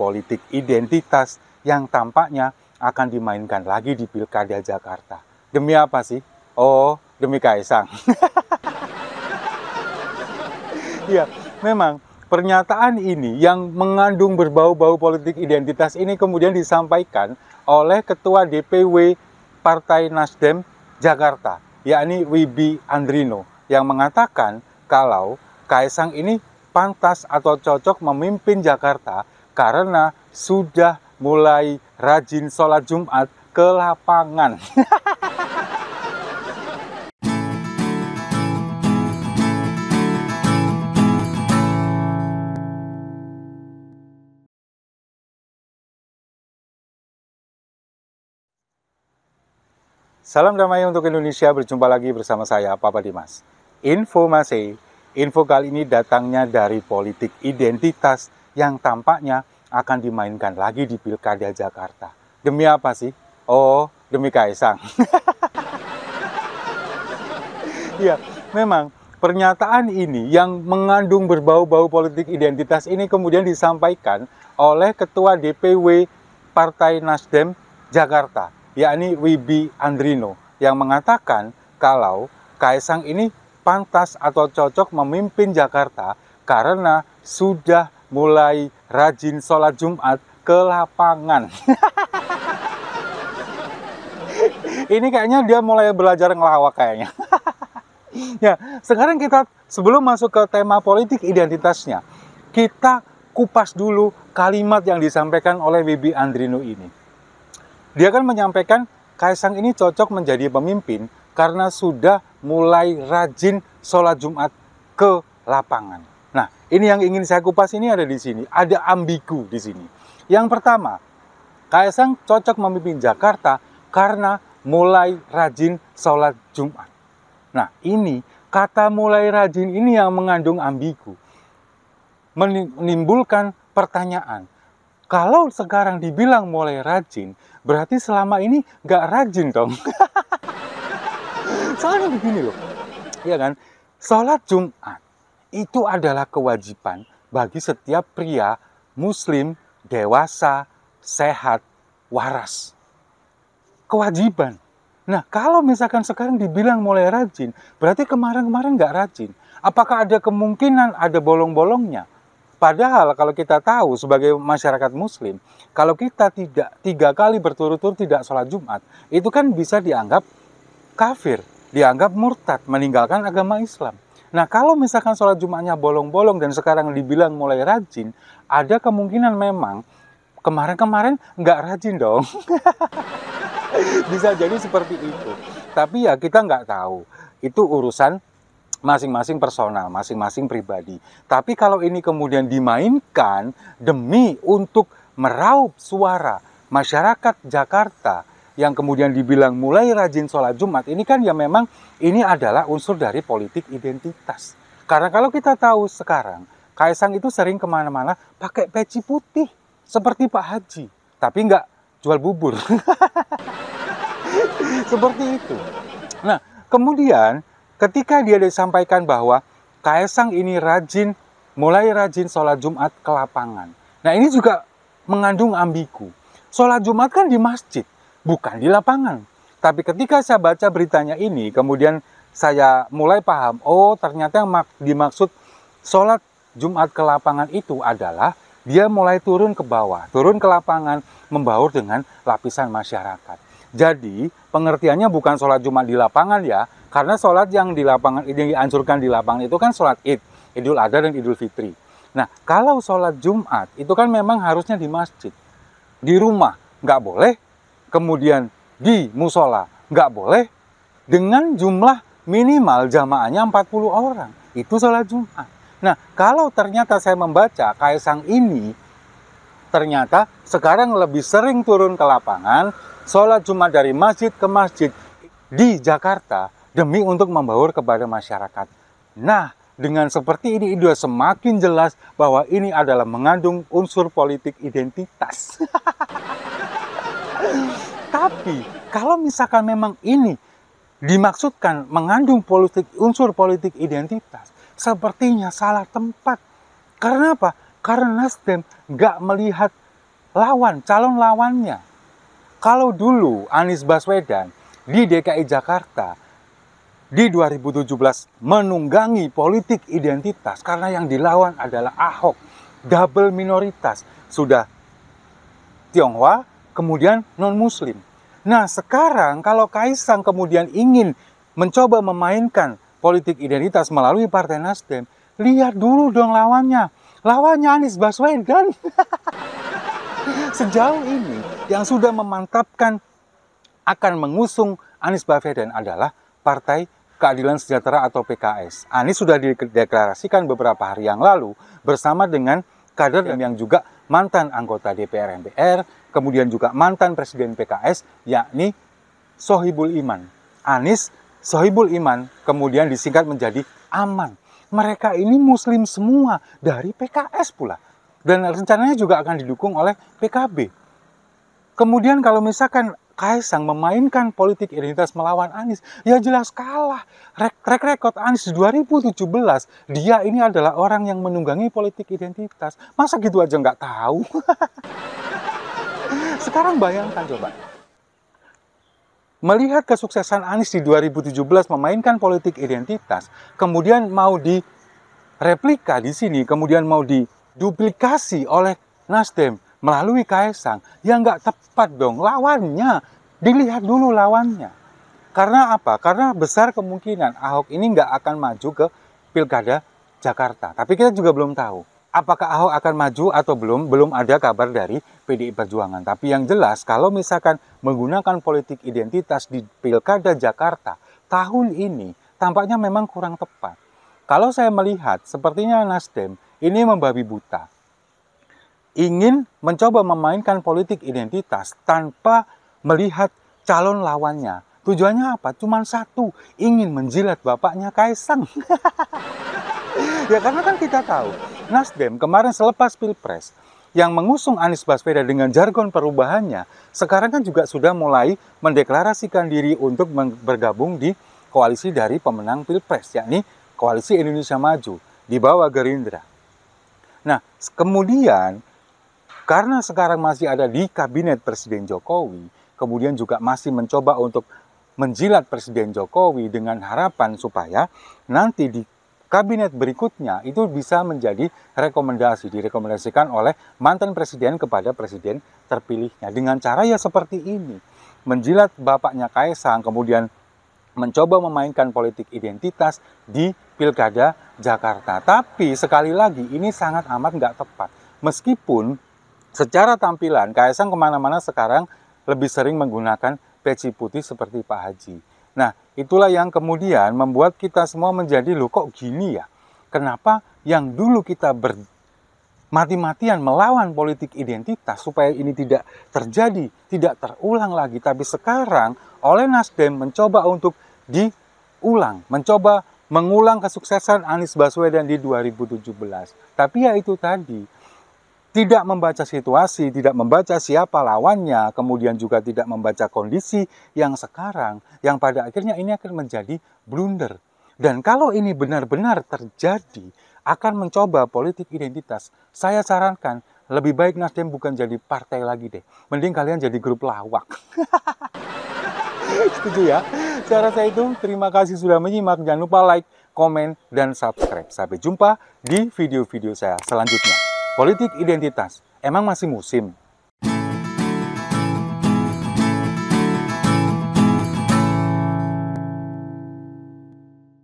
politik identitas yang tampaknya akan dimainkan lagi di Pilkada Jakarta. Demi apa sih? Oh, demi Kaisang. ya, memang pernyataan ini yang mengandung berbau-bau politik identitas ini kemudian disampaikan oleh Ketua DPW Partai Nasdem Jakarta, yakni Wibi Andrino, yang mengatakan kalau Kaisang ini pantas atau cocok memimpin Jakarta karena sudah mulai rajin sholat Jumat ke lapangan. Salam damai untuk Indonesia, berjumpa lagi bersama saya, Papa Dimas. Info Masih, info kali ini datangnya dari politik identitas yang tampaknya akan dimainkan lagi di Pilkada Jakarta. Demi apa sih? Oh, demi Kaisang. ya, memang pernyataan ini yang mengandung berbau-bau politik identitas ini kemudian disampaikan oleh Ketua DPW Partai Nasdem Jakarta, yakni Wibi Andrino, yang mengatakan kalau Kaisang ini pantas atau cocok memimpin Jakarta karena sudah mulai rajin sholat Jumat ke lapangan. Ini kayaknya dia mulai belajar ngelawak kayaknya. ya, sekarang kita sebelum masuk ke tema politik identitasnya, kita kupas dulu kalimat yang disampaikan oleh Bibi Andrino ini. Dia kan menyampaikan Kaisang ini cocok menjadi pemimpin karena sudah mulai rajin sholat Jumat ke lapangan. Ini yang ingin saya kupas ini ada di sini, ada ambigu di sini. Yang pertama, Kaisang cocok memimpin Jakarta karena mulai rajin sholat Jumat. Nah ini kata mulai rajin ini yang mengandung ambigu. Menimbulkan pertanyaan. Kalau sekarang dibilang mulai rajin, berarti selama ini nggak rajin dong. Soalnya begini loh, iya kan? Sholat Jumat itu adalah kewajiban bagi setiap pria muslim dewasa, sehat, waras. Kewajiban. Nah, kalau misalkan sekarang dibilang mulai rajin, berarti kemarin-kemarin nggak rajin. Apakah ada kemungkinan ada bolong-bolongnya? Padahal kalau kita tahu sebagai masyarakat muslim, kalau kita tidak tiga kali berturut-turut tidak sholat Jumat, itu kan bisa dianggap kafir, dianggap murtad, meninggalkan agama Islam. Nah kalau misalkan sholat Jumatnya bolong-bolong dan sekarang dibilang mulai rajin, ada kemungkinan memang kemarin-kemarin nggak rajin dong. Bisa jadi seperti itu. Tapi ya kita nggak tahu. Itu urusan masing-masing personal, masing-masing pribadi. Tapi kalau ini kemudian dimainkan demi untuk meraup suara masyarakat Jakarta yang kemudian dibilang mulai rajin sholat Jumat ini kan ya memang ini adalah unsur dari politik identitas. Karena kalau kita tahu sekarang Kaisang itu sering kemana-mana pakai peci putih seperti Pak Haji, tapi nggak jual bubur. seperti itu. Nah, kemudian ketika dia disampaikan bahwa Kaisang ini rajin, mulai rajin sholat Jumat ke lapangan. Nah, ini juga mengandung ambigu. Sholat Jumat kan di masjid, bukan di lapangan. Tapi ketika saya baca beritanya ini, kemudian saya mulai paham, oh ternyata yang dimaksud sholat Jumat ke lapangan itu adalah dia mulai turun ke bawah, turun ke lapangan, membaur dengan lapisan masyarakat. Jadi pengertiannya bukan sholat Jumat di lapangan ya, karena sholat yang di lapangan yang dianjurkan di lapangan itu kan sholat id, idul adha dan idul fitri. Nah kalau sholat Jumat itu kan memang harusnya di masjid, di rumah nggak boleh, kemudian di musola nggak boleh dengan jumlah minimal jamaahnya 40 orang. Itu sholat Jumat. Nah, kalau ternyata saya membaca Kaisang ini ternyata sekarang lebih sering turun ke lapangan sholat Jumat dari masjid ke masjid di Jakarta demi untuk membaur kepada masyarakat. Nah, dengan seperti ini itu semakin jelas bahwa ini adalah mengandung unsur politik identitas. Tapi kalau misalkan memang ini dimaksudkan mengandung politik unsur politik identitas, sepertinya salah tempat. Karena apa? Karena Nasdem nggak melihat lawan calon lawannya. Kalau dulu Anies Baswedan di DKI Jakarta di 2017 menunggangi politik identitas karena yang dilawan adalah Ahok double minoritas sudah Tionghoa kemudian non-muslim. Nah sekarang kalau Kaisang kemudian ingin mencoba memainkan politik identitas melalui Partai Nasdem, lihat dulu dong lawannya. Lawannya Anies Baswedan. Kan? Sejauh ini yang sudah memantapkan akan mengusung Anies Baswedan adalah Partai Keadilan Sejahtera atau PKS. Anies sudah dideklarasikan beberapa hari yang lalu bersama dengan kader iya. yang juga mantan anggota DPR MPR, kemudian juga mantan presiden PKS yakni Sohibul Iman. Anis Sohibul Iman kemudian disingkat menjadi Aman. Mereka ini muslim semua dari PKS pula. Dan rencananya juga akan didukung oleh PKB. Kemudian kalau misalkan Kaisang memainkan politik identitas melawan Anies, ya jelas kalah. Rek, rek rekod Anies 2017, dia ini adalah orang yang menunggangi politik identitas. Masa gitu aja nggak tahu? Sekarang bayangkan coba. Melihat kesuksesan Anies di 2017 memainkan politik identitas, kemudian mau di replika di sini, kemudian mau diduplikasi oleh Nasdem, melalui Kaisang, ya nggak tepat dong. Lawannya, dilihat dulu lawannya. Karena apa? Karena besar kemungkinan Ahok ini nggak akan maju ke Pilkada Jakarta. Tapi kita juga belum tahu apakah Ahok akan maju atau belum, belum ada kabar dari PDI Perjuangan. Tapi yang jelas kalau misalkan menggunakan politik identitas di Pilkada Jakarta tahun ini tampaknya memang kurang tepat. Kalau saya melihat sepertinya Nasdem ini membabi buta ingin mencoba memainkan politik identitas tanpa melihat calon lawannya. Tujuannya apa? Cuman satu, ingin menjilat bapaknya Kaisang. ya karena kan kita tahu, Nasdem kemarin selepas Pilpres yang mengusung Anies Baswedan dengan jargon perubahannya, sekarang kan juga sudah mulai mendeklarasikan diri untuk bergabung di koalisi dari pemenang Pilpres, yakni Koalisi Indonesia Maju, di bawah Gerindra. Nah, kemudian karena sekarang masih ada di kabinet Presiden Jokowi, kemudian juga masih mencoba untuk menjilat Presiden Jokowi dengan harapan supaya nanti di kabinet berikutnya itu bisa menjadi rekomendasi, direkomendasikan oleh mantan presiden kepada presiden terpilihnya. Dengan cara ya seperti ini, menjilat bapaknya Kaisang, kemudian mencoba memainkan politik identitas di Pilkada Jakarta. Tapi sekali lagi ini sangat amat nggak tepat. Meskipun secara tampilan Kaisang kemana-mana sekarang lebih sering menggunakan peci putih seperti Pak Haji. Nah, itulah yang kemudian membuat kita semua menjadi lu kok gini ya? Kenapa yang dulu kita ber mati-matian melawan politik identitas supaya ini tidak terjadi, tidak terulang lagi. Tapi sekarang oleh Nasdem mencoba untuk diulang, mencoba mengulang kesuksesan Anies Baswedan di 2017. Tapi ya itu tadi, tidak membaca situasi, tidak membaca siapa lawannya, kemudian juga tidak membaca kondisi yang sekarang, yang pada akhirnya ini akan menjadi blunder. Dan kalau ini benar-benar terjadi, akan mencoba politik identitas. Saya sarankan lebih baik Nasdem bukan jadi partai lagi deh. Mending kalian jadi grup lawak. Setuju ya? Cara saya itu, terima kasih sudah menyimak. Jangan lupa like, komen, dan subscribe. Sampai jumpa di video-video saya selanjutnya. Politik identitas emang masih musim.